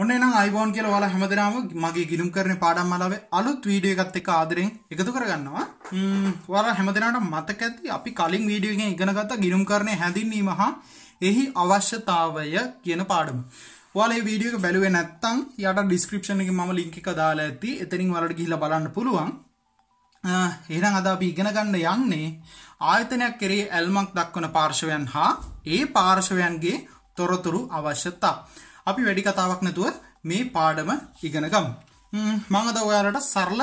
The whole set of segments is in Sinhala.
ඔන්න අයිබෝන් කියල වාලා හැමදරාම මගේ ගිලුම් කරන පාඩම් මලාව අලුත් වීඩිය එකත් එක ආදරෙන් එකතු කරගන්නවා වාලා හැමදෙනට මතක ඇති අපි කලින් වීඩියගෙන් ඉගෙනගත ගිලුම් කරණය හැඳින්වීම හා එහි අවශ්‍යතාවය කියන පාඩම වාලේ වීඩියක බැලුව නැත්තං යට ඩිස්ක්‍රපෂණ එක ම ලිංකි දාලා ඇති එතනින් වලට ගිහිල බලන්න පුළුවන් එහෙනම් අද අපි ඉගෙන ගන්න යන්නේ ආයතනයක් කෙරේ ඇල්මක් දක්වන පාර්ශවයන් හා ඒ පාර්ශවයන්ගේ තොරතුරු අවශ්‍යතා. අපි වැඩි කතාවක් නැතුව මේ පාඩම ඉගෙනගම්. මඟද ඔයාලට සරල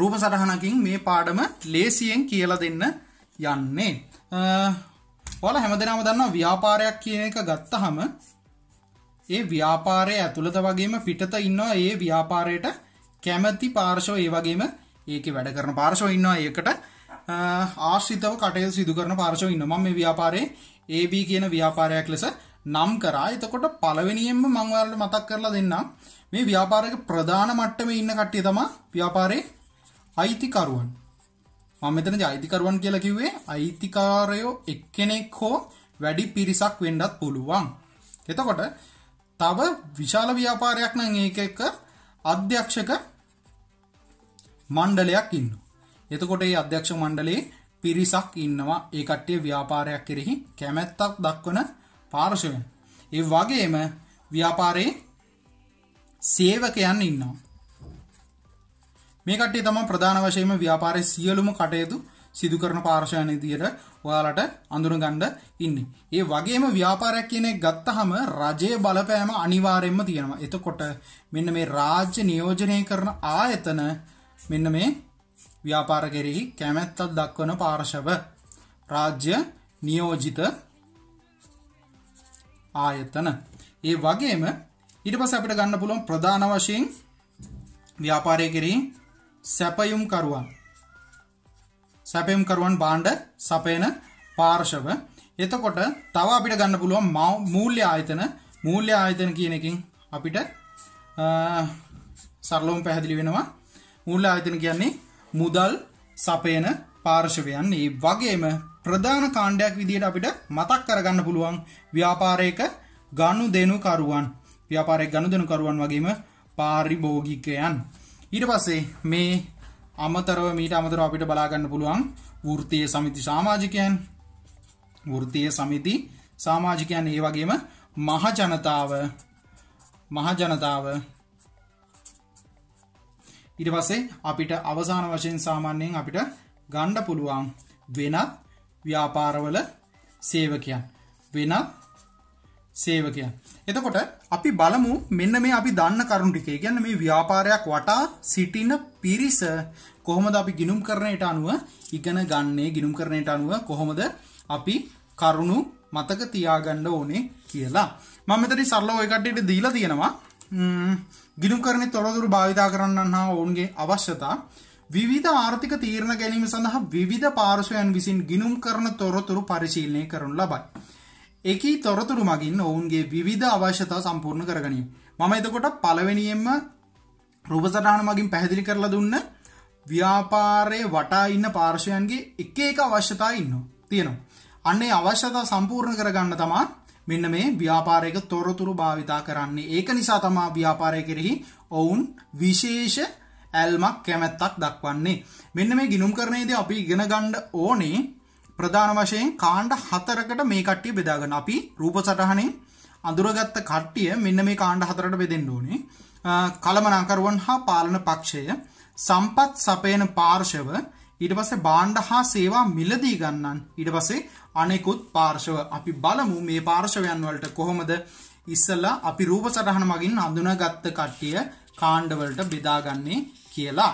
රූප සටහනකින් මේ පාඩම ලේසියෙන් කියල දෙන්න යන්නේ. ඔල හැම දෙනම දන්න ව්‍යාපාරයක් කියන එක ගත්තහම ඒ ව්‍යාපාරය ඇතුළත වගේම පිටත ඉන්නවා ඒ ව්‍යාපාරයට කැමැති පාර්ශව ඒ වගේම ඒක වැඩ කරන පාර්ශව ඉන්නවා ඒකට ආශ්‍රිතව කටයු සිදු කරන පාර්ශව ඉන්න මම මේ ව්‍යාපාරයේ AB කියන ව්‍යාපාරයක් ලෙස නම් කරා. එතකොට පළවෙනියෙන්ම මම ඔයාලට මතක් කරලා දෙන්නම් මේ ව්‍යාපාරයක ප්‍රධාන මට්ටමේ ඉන්න කට්ටිය තමයි ව්‍යාපාරේ අයිතිකරුවන්. මම මෙතනදී අයිතිකරුවන් කියලා කිව්වේ අයිතිකාරයෝ එක්කෙනෙක් හෝ වැඩි පිරිසක් වෙන්නත් පුළුවන්. එතකොට තව විශාල ව්‍යාපාරයක් නම් ඒක එක අධ්‍යක්ෂක මණ්ඩලයක් ඉන්න. එතකොට ඒ අධ්‍යක්ෂ මණ්ඩලේ පිරිසක් ඉන්නවා ඒ කට්ටිය ව්‍යාපාරයක් කෙරෙහි කැමැත්තක් දක්වන පාර්ශවයන්. ඒ වගේම ව්‍යාපාරයේ සේවකයන් ඉන්නවා. මේ කට්ටිය තමයි ප්‍රධාන වශයෙන්ම ව්‍යාපාරයේ සියලුම කටයුතු සිදු කරන පාර්ශවයන් විදියට ඔයාලට අඳුනගන්න ඉන්නේ. ඒ වගේම ව්‍යාපාරයක් කියන එක ගත්තාම රජයේ බලපෑම අනිවාර්යයෙන්ම තියෙනවා. එතකොට මෙන්න මේ රාජ්‍ය නියෝජනය කරන ආයතන මෙන්න මේ ව්‍යාපාර කෙරෙහි කැමැත්තක් දක්වන පාර්ශව රාජ්‍ය නියෝජිත ආයතන. ඒ වගේම ඊට පස්සේ අපිට ගන්න පුළුවන් ප්‍රධාන වශයෙන් ව්‍යාපාරය කිරීම සැපයුම් කරුවන්. සැපයුම් කරුවන් බාණ්ඩ සපයන පාර්ශව. එතකොට තව අපිට ගන්න පුළුවන් මූල්‍ය ආයතන මූල්‍ය ආයතන කියන එකෙන් අපිට සරලවම පැහැදිලි වෙනවා මූල්‍ය ආයතන කියන්නේ මුදල් සපයන පාර්ශවයන් ඒ වගේම ප්‍රධාන කාණ්ඩයක් විදිහට අපිට මතක් කරගන්න පුළුවන් ව්‍යාපාරයක ගණු දෙනුකරුවන් ව්‍යාපාරය ගණු දෙනුකරුවන් වගේම පාරිභෝගිකයන්. ඊට පස්සේ මේ අමතරව මීට අමතර අපිට බලාගන්න පුළුවන් වෘතිය සමිති සාමාජිකයන් වෘතිය සමිති සාමාජිකයන් ඒ වගේම මහජනතාව මහජනතාව ඉට පස්සේ අපිට අවසාන වශයෙන් සාමාන්‍යයෙන් අපිට ගණ්ඩ පුළුවන් වෙනත් ව්‍යාපාරවල සේවකයන් වෙනත් සේවකයන්. එතකොට අපි බලමු මෙන්න මේ අපි දන්න කරුණු ටිකේ ගැන මේ ව්‍යාපාරයක් වටා සිටින පිරිස කොහොමද අපි ගිනුම් කරණයට අනුව ඉගෙන ගන්නේ ගිනුම් කරණයට අනුව කොහොමද අපි කරුණු මතක තියාගන්න ඕනේ කියලා. මම මෙතන සරලව ඔය කට්ටියට දීලා තියෙනවා. ගිනුම් කරණේ තොරතුරු භාවිතා කරන්න හා ඔවුන්ගේ අවශ්‍යතා විවිධ ආර්ථික තීරණ ගැනීම සඳහා විවිධ පාර්ශවයන් විසින් ගිනුම් කරන තොරතුරු පරිශීලනය කරනු ලබයි. එකී තොරතුරු මගින් ඔවුන්ගේ විධ අවශ්‍යතා සම්පූර්ණ කරගනී. මම එතකොට පලවෙනියෙන්ම රූපසටහන මගින් පැහැදිලි කරලා දුන්න ව්‍යාපාරය වටා ඉන්න පාර්ශවයන්ගේ එක එක අවශ්‍යතා ඉන්න තියෙනවා. අන්නේ අවශ්‍යතා සම්පූර්ණ කරගන්න තමා මෙන්න මේ ව්‍යාපාරයක තොරතුරු භාවිතා කරන්නේ ඒක නිසා තමා ව්‍යාපාරය කෙරෙහි ඔවුන් විශේෂ ඇල්මක් කැමැත්තක් දක්වන්නේ. මෙන්න මේ ගිනුම් කරනේද අපි ඉගෙන ගණ්ඩ ඕනේ ප්‍රධාන වශයෙන් කාණ්ඩ හතරකට මේ කට්ටිය බෙදාගන්න අපි රූප සටහනේ අඳුරගත්ත කට්ටිය මෙන්න මේ කාණ්ඩ හතරට බෙදෙන්න ඕනේ. කළමනාකරුවන් හා පාලන පක්ෂය සම්පත් සපයන පාර්ශව ඊට පස්සේ බාණ්ඩ හා සේවා මිලදී ගන්නන් ඊට පස්සේ අනෙකුත් පාර්ශව අපි බලමු මේ පාර්ශවයන් වලට කොහොමද ඉස්සලා අපි රූප සටහන මගින් හඳුනාගත්ත කට්ටිය කාණ්ඩවලට බෙදාගන්නේ කියලා.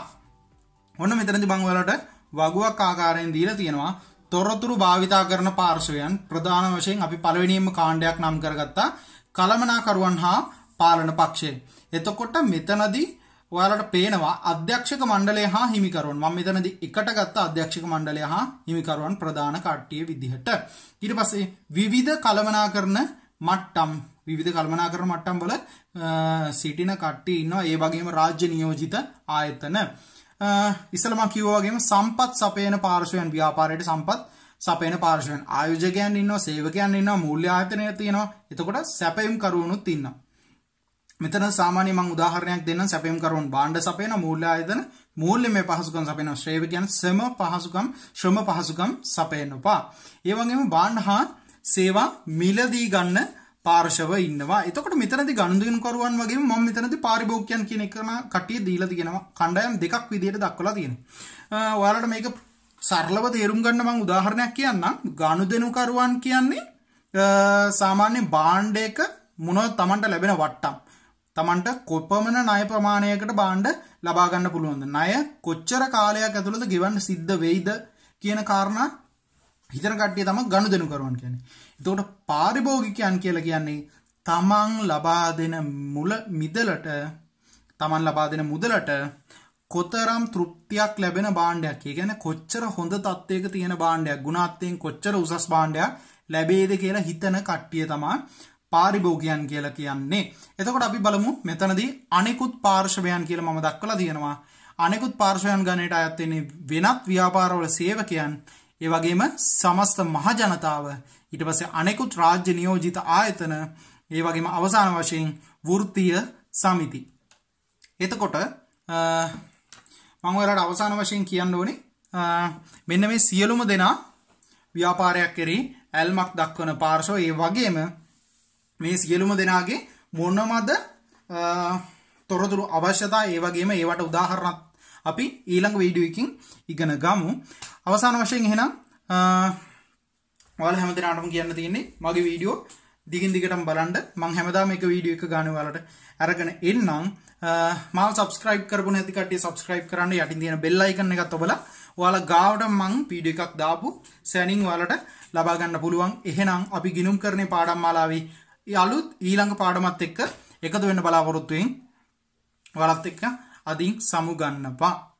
ඔන්න මෙතරදි බංවලට වගුවක් ආකාරයෙන් දීලා තියෙනවා තොරතුරු භාවිතා කරන පාර්ශවයන් ප්‍රධාන වශයෙන් අපි පළවෙනිම කාණ්ඩයක් නම් කරගත්තා කළමනාකරුවන් හා පාලන පක්ෂයෙන්. එතකොට මෙතනදී ඔයාලට පේනවා අධ්‍යක්ෂක මණ්ඩලය හා හිමිකරුවන් මම මෙතනදී එකට ගත්ත අධ්‍යක්ෂක මණ්ඩලය හා හිමිකරුවන් ප්‍රධාන කට්ටිය විදිහට ඊට පස්සේ විවිධ කළමනාකරන මට්ටම් විධ කල්මනා කර මට්ටම්බල සිටින කට්ටි ඉන්නවා ඒ වගේම රාජ්‍ය නියෝජිත ආයතන. ඉස්සලම කිවෝගේම සම්පත් සපයන පාර්ශවයන් ව්‍යාපාරයට සම්පත් සපයන පාර්ශවයන් ආයෝජකයන් ඉන්න සේවකයන් ඉන්න මුල්්‍ය ආයතනය තියෙනවා එතකොට සැපයම් කරුණුත් ඉන්න. මෙතන සාමානය මං උදාහරණයක් දෙන්න සැපම් කරුන් බාණ්ඩ සපයන මූල්‍ය ආයතන මූල්‍යම පහසුකම් සපයන ශ්‍රේවකයන් සම පහසුකම් ශ්‍රම පහසුකම් සපයනපා. ඒවගේම බාණ්ඩ හා සේවා මිලදී ගන්න පාර්ශව ඉන්නවා එතකට මෙතනති ගණුදුෙන් කරුවන් වගේ ම මෙතනති පාරිභෝග්‍යයන් කියන කරන කටිය දීල තියෙනවා කණ්ඩයම් දෙකක් විදියට දක්වලා තියෙන ඔයාලට මේක සරලව තේරුම් ගන්න මං උදාහරණයක් කියන්න ගණුදෙනුකරුවන් කියන්නේ සාමාන්‍ය බාණ්ඩ එක මොනව තමන්ට ලැබෙන වට්ටම් තමන්ට කොපමණ ණය ප්‍රමාණයකට බාණ්ඩ ලබා ගන්න පුළුවන්ද ණය කොච්චර කාලයක් ඇතුළත ගෙවන්න සිද්ධ වෙයිද කියන කාරණා හිතන කට්ටිය තම ගනුදෙනු කරවන් කියන්නේ. එතකොට පාරිභෝගිකයන් කියලා කියන්නේ තමන් ලබා දෙන මුල මිදලට තමන් ලබා දෙන මුදලට කොතරම් තෘප්තියක් ලැබෙන බාණ්ඩයක්. ඒ කියන්නේ කොච්චර හොඳ තත්ත්වයක තියෙන බාණ්ඩයක්, ගුණාත්මයෙන් කොච්චර උසස් බාණ්ඩයක් ලැබේද කියලා හිතන කට්ටිය තමයි පාරිභෝගිකයන් කියලා කියන්නේ. එතකොට අපි බලමු මෙතනදී අනෙකුත් පාර්ශවයන් කියලා මම දක්වලා තියෙනවා. අනෙකුත් පාර්ශවයන් ගණයට අයත් වෙනත් ව්‍යාපාරවල සේවකයන් ඒ වගේම සමස්ත මහජනතාව ඊට පස්සේ අනෙකුත් රාජ්‍ය නියෝජිත ආයතන ඒ වගේම අවසාන වශයෙන් වෘත්තීය සමිති. එතකොට මම ඔයාලට අවසාන වශයෙන් කියන්න ඕනේ මෙන්න මේ සියලුම දෙනා ව්‍යාපාරයක් කෙරෙහි ඇල්මක් දක්වන පාර්ශව ඒ වගේම මේ සියලුම දෙනාගේ මොනමද තොරතුරු අවශ්‍යතා ඒ වගේම ඒවට උදාහරණක් අපි ඊළඟ වීඩියෝ එකකින් ඉගෙන ගමු. අවසාන වශයෙන් එහෙනම් ඔයාලා හැමදෙනාටම කියන්න තියෙන්නේ මගේ වීඩියෝ දිගින් දිගටම බලන්න මං හැමදාම එක වීඩියෝ එක ගන්න ඔයාලට අරගෙන එන්නම්. මාව සබස්ක්‍රයිබ් කරපු නැති කට්ටිය සබස්ක්‍රයිබ් කරන්න යටින් තියෙන බෙල් අයිකන් එකත් ඔබලා ඔයාලා ගාවට මං වීඩියෝ එකක් දාපු සැනින් ඔයාලට ලබා ගන්න පුළුවන්. එහෙනම් අපි ගිනුම් කරන්නේ පාඩම් මාලාවේ අලුත් ඊළඟ පාඩමත් එක්ක එකතු වෙන්න බලාපොරොත්තු වෙමින් වලත් එක්ක අදින් සමුගන්නවා